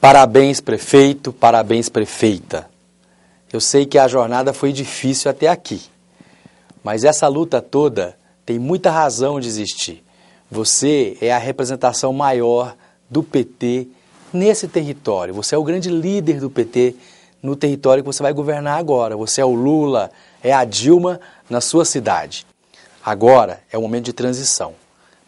Parabéns, prefeito, parabéns, prefeita. Eu sei que a jornada foi difícil até aqui, mas essa luta toda tem muita razão de existir. Você é a representação maior do PT nesse território. Você é o grande líder do PT no território que você vai governar agora. Você é o Lula, é a Dilma na sua cidade. Agora é o momento de transição.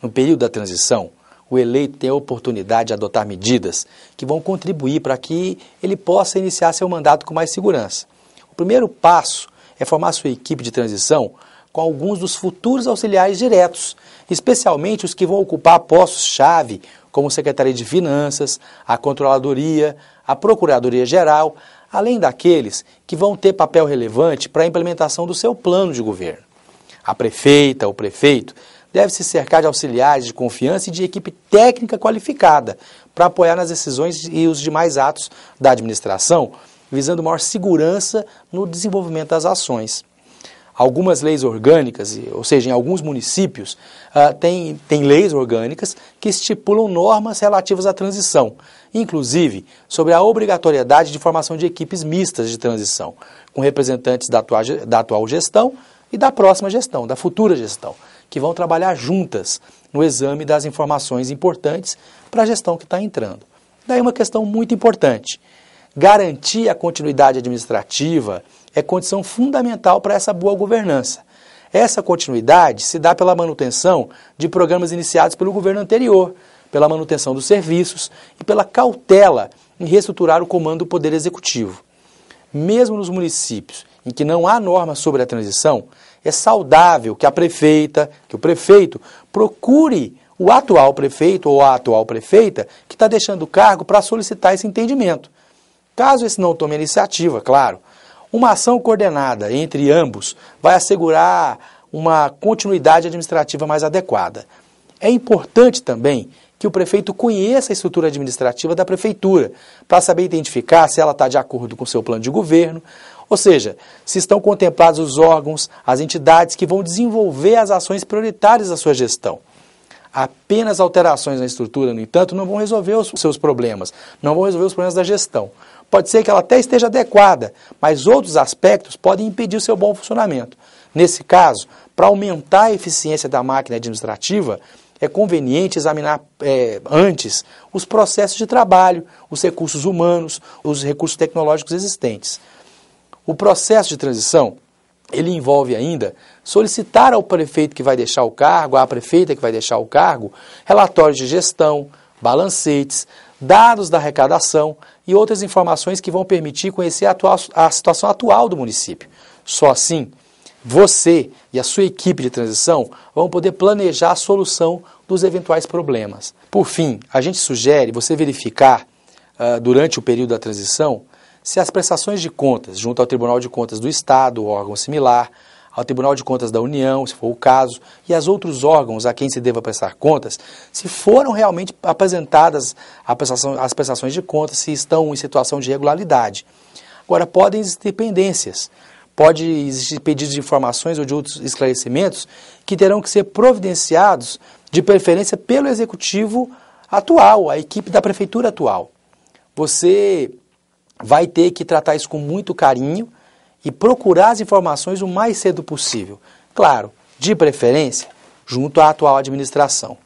No período da transição, o eleito tem a oportunidade de adotar medidas que vão contribuir para que ele possa iniciar seu mandato com mais segurança. O primeiro passo é formar sua equipe de transição com alguns dos futuros auxiliares diretos, especialmente os que vão ocupar postos-chave, como Secretaria de Finanças, a Controladoria, a Procuradoria Geral, além daqueles que vão ter papel relevante para a implementação do seu plano de governo. A prefeita, o prefeito, deve se cercar de auxiliares de confiança e de equipe técnica qualificada para apoiar nas decisões e os demais atos da administração, visando maior segurança no desenvolvimento das ações. Algumas leis orgânicas, ou seja, em alguns municípios, uh, tem, tem leis orgânicas que estipulam normas relativas à transição, inclusive sobre a obrigatoriedade de formação de equipes mistas de transição, com representantes da atual, da atual gestão e da próxima gestão, da futura gestão que vão trabalhar juntas no exame das informações importantes para a gestão que está entrando. Daí uma questão muito importante. Garantir a continuidade administrativa é condição fundamental para essa boa governança. Essa continuidade se dá pela manutenção de programas iniciados pelo governo anterior, pela manutenção dos serviços e pela cautela em reestruturar o comando do Poder Executivo. Mesmo nos municípios em que não há normas sobre a transição, é saudável que a prefeita, que o prefeito procure o atual prefeito ou a atual prefeita que está deixando o cargo para solicitar esse entendimento. Caso esse não tome a iniciativa, claro, uma ação coordenada entre ambos vai assegurar uma continuidade administrativa mais adequada. É importante também que o prefeito conheça a estrutura administrativa da prefeitura, para saber identificar se ela está de acordo com o seu plano de governo ou seja, se estão contemplados os órgãos, as entidades que vão desenvolver as ações prioritárias da sua gestão. Apenas alterações na estrutura, no entanto, não vão resolver os seus problemas, não vão resolver os problemas da gestão. Pode ser que ela até esteja adequada, mas outros aspectos podem impedir o seu bom funcionamento. Nesse caso, para aumentar a eficiência da máquina administrativa, é conveniente examinar é, antes os processos de trabalho, os recursos humanos, os recursos tecnológicos existentes. O processo de transição, ele envolve ainda solicitar ao prefeito que vai deixar o cargo, à prefeita que vai deixar o cargo, relatórios de gestão, balancetes, dados da arrecadação e outras informações que vão permitir conhecer a, atual, a situação atual do município. Só assim, você e a sua equipe de transição vão poder planejar a solução dos eventuais problemas. Por fim, a gente sugere você verificar, uh, durante o período da transição, se as prestações de contas junto ao Tribunal de Contas do Estado, órgão similar, ao Tribunal de Contas da União, se for o caso, e aos outros órgãos a quem se deva prestar contas, se foram realmente apresentadas prestação, as prestações de contas, se estão em situação de regularidade. Agora, podem existir pendências, pode existir pedidos de informações ou de outros esclarecimentos que terão que ser providenciados, de preferência, pelo Executivo atual, a equipe da Prefeitura atual. Você vai ter que tratar isso com muito carinho e procurar as informações o mais cedo possível. Claro, de preferência, junto à atual administração.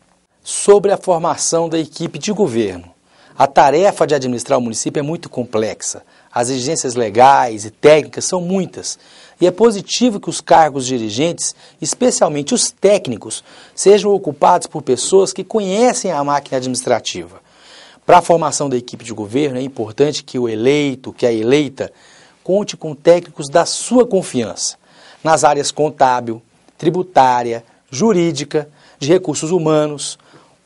Sobre a formação da equipe de governo. A tarefa de administrar o município é muito complexa. As exigências legais e técnicas são muitas. E é positivo que os cargos dirigentes, especialmente os técnicos, sejam ocupados por pessoas que conhecem a máquina administrativa. Para a formação da equipe de governo, é importante que o eleito, que a eleita, conte com técnicos da sua confiança nas áreas contábil, tributária, jurídica, de recursos humanos,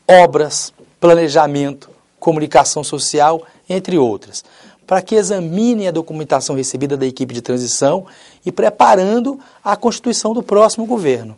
obras, planejamento, comunicação social, entre outras, para que examinem a documentação recebida da equipe de transição e preparando a constituição do próximo governo.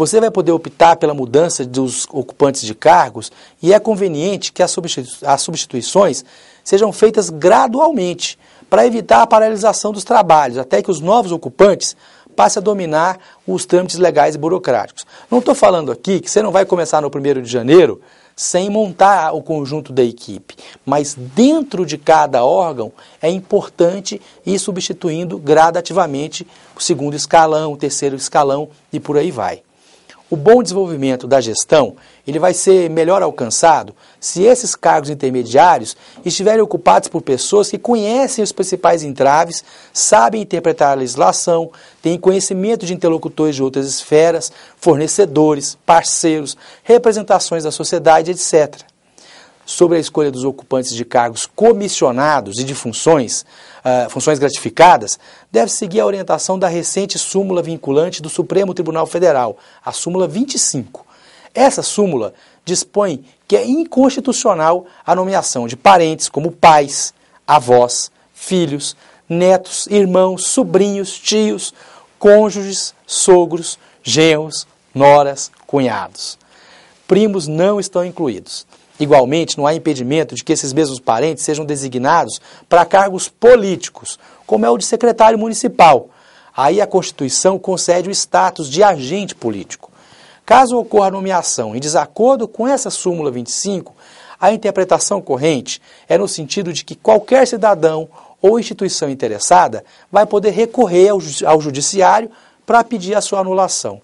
Você vai poder optar pela mudança dos ocupantes de cargos e é conveniente que as substituições sejam feitas gradualmente para evitar a paralisação dos trabalhos, até que os novos ocupantes passem a dominar os trâmites legais e burocráticos. Não estou falando aqui que você não vai começar no 1 de janeiro sem montar o conjunto da equipe, mas dentro de cada órgão é importante ir substituindo gradativamente o segundo escalão, o terceiro escalão e por aí vai. O bom desenvolvimento da gestão, ele vai ser melhor alcançado se esses cargos intermediários estiverem ocupados por pessoas que conhecem os principais entraves, sabem interpretar a legislação, têm conhecimento de interlocutores de outras esferas, fornecedores, parceiros, representações da sociedade, etc sobre a escolha dos ocupantes de cargos comissionados e de funções, uh, funções gratificadas, deve seguir a orientação da recente súmula vinculante do Supremo Tribunal Federal, a súmula 25. Essa súmula dispõe que é inconstitucional a nomeação de parentes como pais, avós, filhos, netos, irmãos, sobrinhos, tios, cônjuges, sogros, genros, noras, cunhados. Primos não estão incluídos. Igualmente, não há impedimento de que esses mesmos parentes sejam designados para cargos políticos, como é o de secretário municipal. Aí a Constituição concede o status de agente político. Caso ocorra nomeação em desacordo com essa súmula 25, a interpretação corrente é no sentido de que qualquer cidadão ou instituição interessada vai poder recorrer ao, ao judiciário para pedir a sua anulação.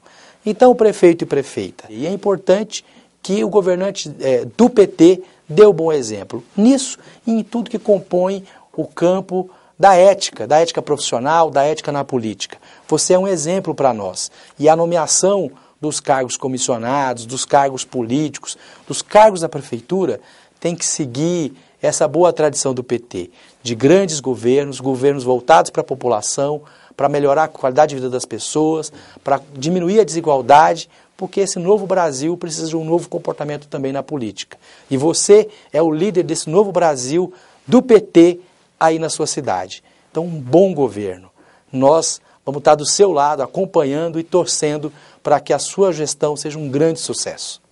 Então, prefeito e prefeita, e é importante que o governante é, do PT deu bom exemplo. Nisso e em tudo que compõe o campo da ética, da ética profissional, da ética na política. Você é um exemplo para nós. E a nomeação dos cargos comissionados, dos cargos políticos, dos cargos da prefeitura tem que seguir essa boa tradição do PT, de grandes governos, governos voltados para a população, para melhorar a qualidade de vida das pessoas, para diminuir a desigualdade, porque esse novo Brasil precisa de um novo comportamento também na política. E você é o líder desse novo Brasil do PT aí na sua cidade. Então, um bom governo. Nós vamos estar do seu lado, acompanhando e torcendo para que a sua gestão seja um grande sucesso.